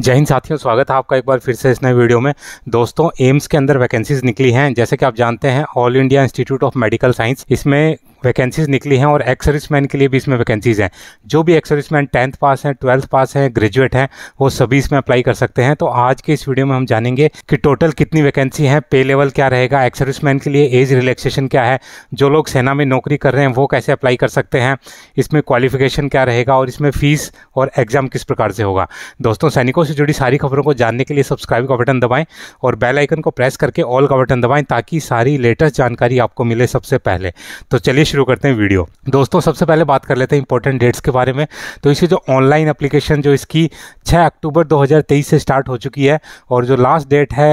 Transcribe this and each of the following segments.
जय हिंद साथियों स्वागत है आपका एक बार फिर से इस नए वीडियो में दोस्तों एम्स के अंदर वैकेंसीज निकली हैं जैसे कि आप जानते हैं All India Institute of Medical Science इसमें वैकेंसीज़ निकली हैं और एक्स मैन के लिए भी इसमें वैकेंसीज़ हैं जो भी एक्स मैन टेंथ पास हैं ट्वेल्थ पास हैं ग्रेजुएट हैं वो सभी इसमें अप्लाई कर सकते हैं तो आज के इस वीडियो में हम जानेंगे कि टोटल कितनी वैकेंसी है पे लेवल क्या रहेगा एक्स मैन के लिए एज रिलैक्सेशन क्या है जो लोग सेना में नौकरी कर रहे हैं वो कैसे अप्लाई कर सकते हैं इसमें क्वालिफिकेशन क्या रहेगा और इसमें फ़ीस और एग्ज़ाम किस प्रकार से होगा दोस्तों सैनिकों से जुड़ी सारी खबरों को जानने के लिए सब्सक्राइब का बटन दबाएं और बेल आइकन को प्रेस करके ऑल का बटन दबाएं ताकि सारी लेटेस्ट जानकारी आपको मिले सबसे पहले तो चलिए शुरू करते हैं वीडियो दोस्तों सबसे पहले बात कर लेते हैं इंपॉर्टेंट डेट्स के बारे में तो इसकी जो ऑनलाइन अप्लीकेशन जो इसकी 6 अक्टूबर 2023 से स्टार्ट हो चुकी है और जो लास्ट डेट है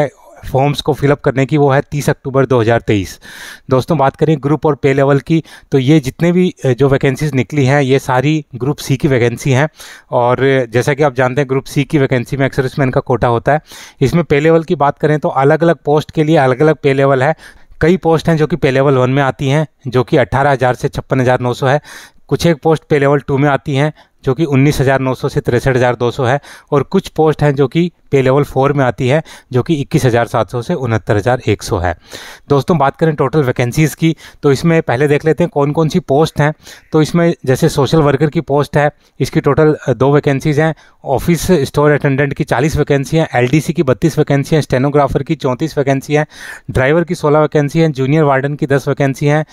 फॉर्म्स को फिलअप करने की वो है 30 अक्टूबर 2023 दोस्तों बात करें ग्रुप और पे लेवल की तो ये जितने भी जो वैकेंसीज़ निकली हैं ये सारी ग्रुप सी की वैकेंसी हैं और जैसा कि आप जानते हैं ग्रुप सी की वैकेंसी में अक्सर इसमें इनका कोटा होता है इसमें पे लेवल की बात करें तो अलग अलग पोस्ट के लिए अलग अलग पे लेवल है कई पोस्ट हैं जो कि पे लेवल वन में आती हैं जो कि अट्ठारह हज़ार से छप्पन हज़ार नौ सौ है कुछ एक पोस्ट पे लेवल टू में आती हैं जो कि उन्नीस हज़ार नौ सौ से तिरसठ हज़ार दो सौ है और कुछ पोस्ट हैं जो कि पे लेवल फोर में आती है जो कि इक्कीस हज़ार सात सौ से उनहत्तर हज़ार एक सौ है दोस्तों बात करें टोटल वैकेंसीज़ की तो इसमें पहले देख लेते हैं कौन कौन सी पोस्ट हैं तो इसमें जैसे सोशल वर्कर की पोस्ट है इसकी टोटल दो वैकेंसीज़ हैं ऑफिस स्टोर अटेंडेंट की चालीस वैकेंसी हैं एल की बत्तीस वैकेंसी हैं स्टेनोग्राफर की चौंतीस वैकेंसी हैं ड्राइवर की सोलह वैकेंसी हैं जूनियर वार्डन की दस वैकेंसी हैं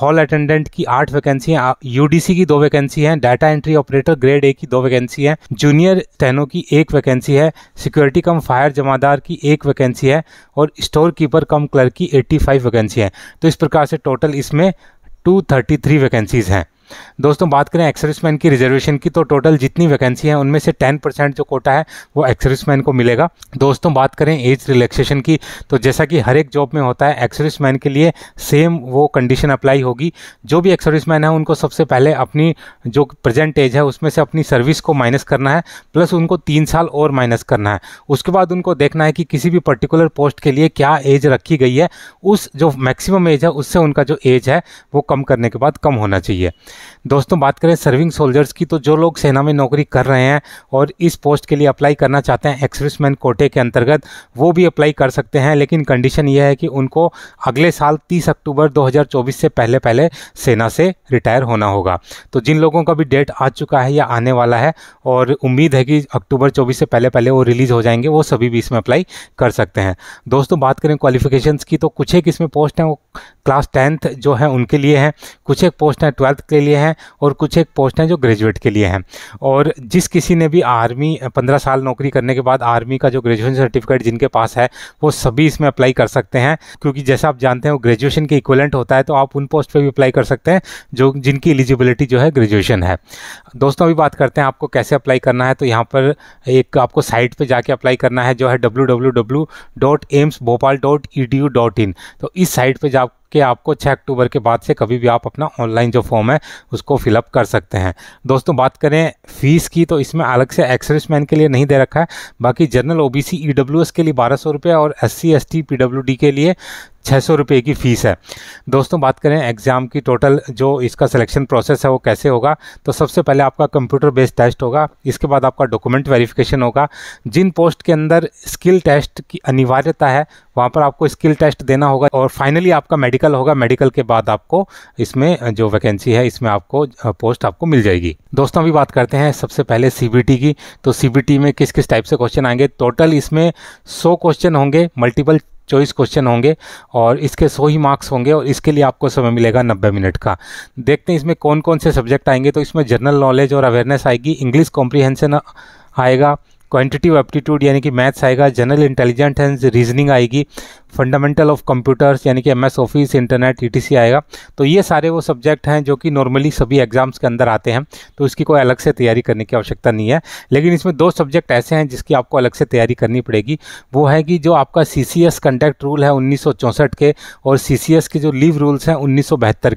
हॉल अटेंडेंट की आठ वैकेंसी हैं यू की दो वैकेंसी हैं data entry operator grade A की दो वैकेंसी है जूनियर तैनो की एक वैकेंसी है सिक्योरिटी कम फायर जमादार की एक वैकेंसी है और स्टोर कीपर कम क्लर्क की 85 वैकेंसी है तो इस प्रकार से टोटल इसमें 233 वैकेंसीज़ हैं दोस्तों बात करें एक्सर्विसमैन की रिजर्वेशन की तो टोटल जितनी वैकेंसी है उनमें से टेन परसेंट जो कोटा है वो एक्सर्विसमैन को मिलेगा दोस्तों बात करें एज रिलैक्सेशन की तो जैसा कि हर एक जॉब में होता है एक्सर्विसमैन के लिए सेम वो कंडीशन अप्लाई होगी जो भी एक्सर्विसमैन है उनको सबसे पहले अपनी जो प्रेजेंट एज है उसमें से अपनी सर्विस को माइनस करना है प्लस उनको तीन साल और माइनस करना है उसके बाद उनको देखना है कि किसी भी पर्टिकुलर पोस्ट के लिए क्या एज रखी गई है उस जो मैक्सिमम एज है उससे उनका जो एज है वो कम करने के बाद कम होना चाहिए दोस्तों बात करें सर्विंग सोल्जर्स की तो जो लोग सेना में नौकरी कर रहे हैं और इस पोस्ट के लिए अप्लाई करना चाहते हैं एक्सप्रेसमैन कोटे के अंतर्गत वो भी अप्लाई कर सकते हैं लेकिन कंडीशन यह है कि उनको अगले साल तीस अक्टूबर 2024 से पहले पहले सेना से रिटायर होना होगा तो जिन लोगों का भी डेट आ चुका है या आने वाला है और उम्मीद है कि अक्टूबर चौबीस से पहले पहले वो रिलीज़ हो जाएंगे वो सभी भी इसमें अप्लाई कर सकते हैं दोस्तों बात करें क्वालिफिकेशन की तो कुछ एक इसमें पोस्ट हैं वो क्लास टेंथ जो है उनके लिए हैं कुछ एक पोस्ट हैं ट्वेल्थ के लिए लिए हैं और कुछ एक पोस्ट हैं जो ग्रेजुएट के लिए हैं और जिस किसी ने भी आर्मी पंद्रह साल नौकरी करने के बाद आर्मी का जो ग्रेजुएशन सर्टिफिकेट जिनके पास है वो सभी इसमें अप्लाई कर सकते हैं क्योंकि जैसा आप जानते हैं वो ग्रेजुएशन के इक्वलेंट होता है तो आप उन पोस्ट पर भी अप्लाई कर सकते हैं जो जिनकी एलिजिबिलिटी जो है ग्रेजुएशन है दोस्तों अभी बात करते हैं आपको कैसे अप्लाई करना है तो यहाँ पर एक आपको साइट पर जाके अप्लाई करना है जो है W W W dot AIIMS Bhopal dot E D U dot in तो इस साइट पर जा कि आपको छः अक्टूबर के बाद से कभी भी आप अपना ऑनलाइन जो फॉर्म है उसको फिलअप कर सकते हैं दोस्तों बात करें फ़ीस की तो इसमें अलग से एक्सर्विस मैन के लिए नहीं दे रखा है बाकी general O B C E W S के लिए बारह सौ और S C S T P W D के लिए छः सौ रुपये की फ़ीस है दोस्तों बात करें एग्ज़ाम की टोटल जो इसका सिलेक्शन प्रोसेस है वो कैसे होगा तो सबसे पहले आपका कंप्यूटर बेस्ड टेस्ट होगा इसके बाद आपका डॉक्यूमेंट वेरिफिकेशन होगा जिन पोस्ट के अंदर स्किल टेस्ट की अनिवार्यता है वहाँ पर आपको स्किल टेस्ट देना होगा और फाइनली आपका मेडिकल होगा मेडिकल के बाद आपको इसमें जो वैकेंसी है इसमें आपको पोस्ट आपको मिल जाएगी दोस्तों अभी बात करते हैं सबसे पहले सी की तो सी में किस किस टाइप से क्वेश्चन आएंगे टोटल इसमें सौ क्वेश्चन होंगे मल्टीपल चौबीस क्वेश्चन होंगे और इसके सौ ही मार्क्स होंगे और इसके लिए आपको समय मिलेगा नब्बे मिनट का देखते हैं इसमें कौन कौन से सब्जेक्ट आएंगे तो इसमें जनरल नॉलेज और अवेयरनेस आएगी इंग्लिश कॉम्प्रीहेंशन आएगा क्वांटिटिव एप्टीट्यूड यानी कि मैथ्स आएगा जनरल इंटेलिजेंट एंड रीजनिंग आएगी फंडामेंटल ऑफ कंप्यूटर्स यानी कि एमएस ऑफिस इंटरनेट ईटीसी आएगा तो ये सारे वो सब्जेक्ट हैं जो कि नॉर्मली सभी एग्जाम्स के अंदर आते हैं तो इसकी कोई अलग से तैयारी करने की आवश्यकता नहीं है लेकिन इसमें दो सब्जेक्ट ऐसे हैं जिसकी आपको अलग से तैयारी करनी पड़ेगी वो है कि जो आपका सी कंडक्ट रूल है उन्नीस के और सी के जो लीव रूल्स हैं उन्नीस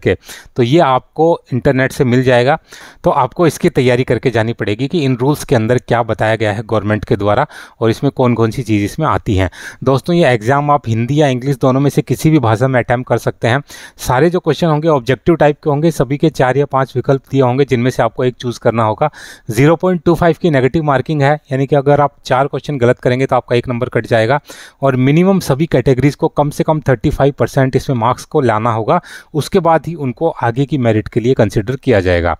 के तो ये आपको इंटरनेट से मिल जाएगा तो आपको इसकी तैयारी करके जानी पड़ेगी कि इन रूल्स के अंदर क्या बताया गया है गवर्नमेंट के द्वारा और इसमें कौन कौन सी चीज़ इसमें आती हैं दोस्तों ये एग्ज़ाम आप हिंदी हिंदी या इंग्लिश दोनों में से किसी भी भाषा में अटैम्प्ट कर सकते हैं सारे जो क्वेश्चन होंगे ऑब्जेक्टिव टाइप के होंगे सभी के चार या पाँच विकल्प दिए होंगे जिनमें से आपको एक चूज़ करना होगा 0.25 की नेगेटिव मार्किंग है यानी कि अगर आप चार क्वेश्चन गलत करेंगे तो आपका एक नंबर कट जाएगा और मिनिमम सभी कैटेगरीज को कम से कम थर्टी परसेंट इसमें मार्क्स को लाना होगा उसके बाद ही उनको आगे की मेरिट के लिए कंसिडर किया जाएगा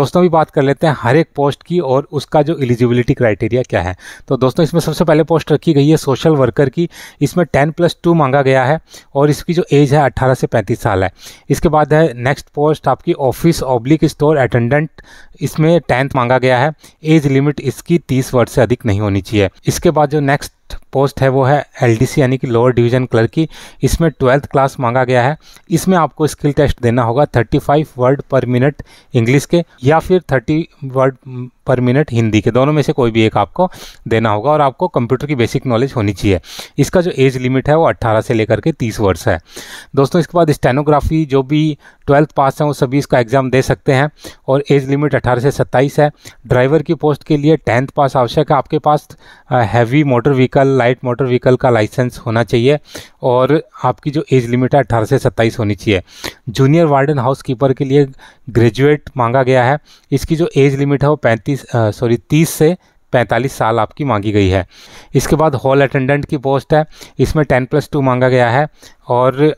दोस्तों भी बात कर लेते हैं हर एक पोस्ट की और उसका जो एलिजिबिलिटी क्राइटेरिया क्या है तो दोस्तों इसमें सबसे पहले पोस्ट रखी गई है सोशल वर्कर की इसमें टेन प्लस टू मांगा गया है और इसकी जो एज है 18 से 35 साल है इसके बाद है नेक्स्ट पोस्ट आपकी ऑफिस ऑब्लिक स्टोर अटेंडेंट इसमें टेंथ मांगा गया है एज लिमिट इसकी 30 वर्ष से अधिक नहीं होनी चाहिए इसके बाद जो नेक्स्ट पोस्ट है वो है एल यानी कि लोअर डिवीजन क्लर्क की इसमें ट्वेल्थ क्लास मांगा गया है इसमें आपको स्किल टेस्ट देना होगा 35 वर्ड पर मिनट इंग्लिश के या फिर 30 वर्ड पर मिनट हिंदी के दोनों में से कोई भी एक आपको देना होगा और आपको कंप्यूटर की बेसिक नॉलेज होनी चाहिए इसका जो एज लिमिट है वो 18 से लेकर के 30 वर्ष है दोस्तों इसके बाद स्टेनोग्राफी जो भी ट्वेल्थ पास हैं वो सभी इसका एग्ज़ाम दे सकते हैं और एज लिमिट 18 से 27 है ड्राइवर की पोस्ट के लिए टेंथ पास आवश्यक है आपके पास heavy motor vehicle light motor vehicle का लाइसेंस होना चाहिए और आपकी जो एज लिमिट है अट्ठारह से सत्ताईस होनी चाहिए जूनियर वार्डन हाउस कीपर के लिए ग्रेजुएट मांगा गया है इसकी जो एज लिमिट है वो पैंतीस सॉरी तीस से 45 साल आपकी मांगी गई है इसके बाद हॉल अटेंडेंट की पोस्ट है इसमें 10 प्लस टू मांगा गया है और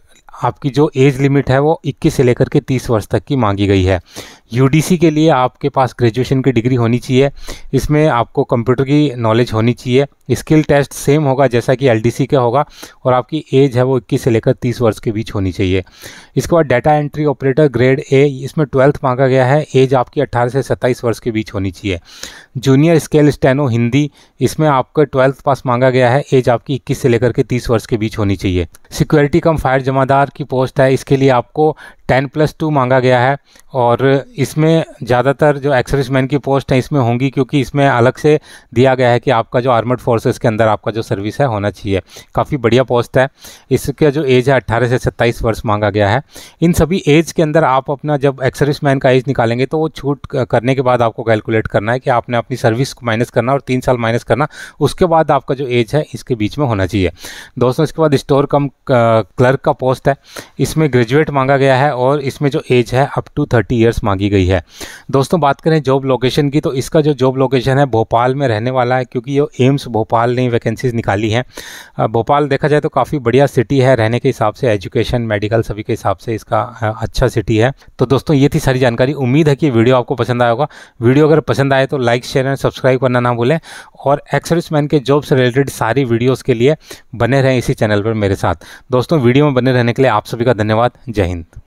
आपकी जो एज लिमिट है वो 21 से लेकर के 30 वर्ष तक की मांगी गई है यूडीसी के लिए आपके पास ग्रेजुएशन की डिग्री होनी चाहिए इसमें आपको कंप्यूटर की नॉलेज होनी चाहिए स्किल टेस्ट सेम होगा जैसा कि एलडीसी का होगा और आपकी एज है वो 21 से लेकर 30 वर्ष के बीच होनी चाहिए इसके बाद data entry operator grade A इसमें ट्वेल्थ मांगा गया है एज आपकी अट्ठारह से सत्ताईस वर्ष के बीच होनी चाहिए जूनियर स्केल स्टेनो हिंदी इसमें आपका ट्वेल्थ पास मांगा गया है एज आपकी इक्कीस से लेकर के तीस वर्ष के बीच होनी चाहिए सिक्योरिटी कम फायर जमादार पीआर की पोस्ट है इसके लिए आपको टेन प्लस टू मांगा गया है और इसमें ज़्यादातर जो मैन की पोस्ट है इसमें होंगी क्योंकि इसमें अलग से दिया गया है कि आपका जो आर्मड फोर्सेस के अंदर आपका जो सर्विस है होना चाहिए काफ़ी बढ़िया पोस्ट है इसका जो एज है अट्ठारह से सत्ताईस वर्ष मांगा गया है इन सभी एज के अंदर आप अपना जब मैन का एज निकालेंगे तो वो छूट करने के बाद आपको कैलकुलेट करना है कि आपने अपनी सर्विस को माइनस करना और तीन साल माइनस करना उसके बाद आपका जो एज है इसके बीच में होना चाहिए दोस्तों इसके बाद स्टोर कम क्लर्क का पोस्ट है इसमें ग्रेजुएट मांगा गया है और इसमें जो एज है अप टू थर्टी ईयर्स मांगी गई है दोस्तों बात करें जॉब लोकेशन की तो इसका जो जॉब लोकेशन है भोपाल में रहने वाला है क्योंकि ये एम्स भोपाल ने वैकेंसीज निकाली हैं भोपाल देखा जाए तो काफ़ी बढ़िया सिटी है रहने के हिसाब से एजुकेशन मेडिकल सभी के हिसाब से इसका अच्छा सिटी है तो दोस्तों ये थी सारी जानकारी उम्मीद है कि वीडियो आपको पसंद आया होगा वीडियो अगर पसंद आए तो लाइक शेयर एंड सब्सक्राइब करना ना भूलें और एक्सर्विस मैन के जॉब से रिलेटेड सारी वीडियोज़ के लिए बने रहें इसी चैनल पर मेरे साथ दोस्तों वीडियो में बने रहने के लिए लिए आप सभी का धन्यवाद जय हिंद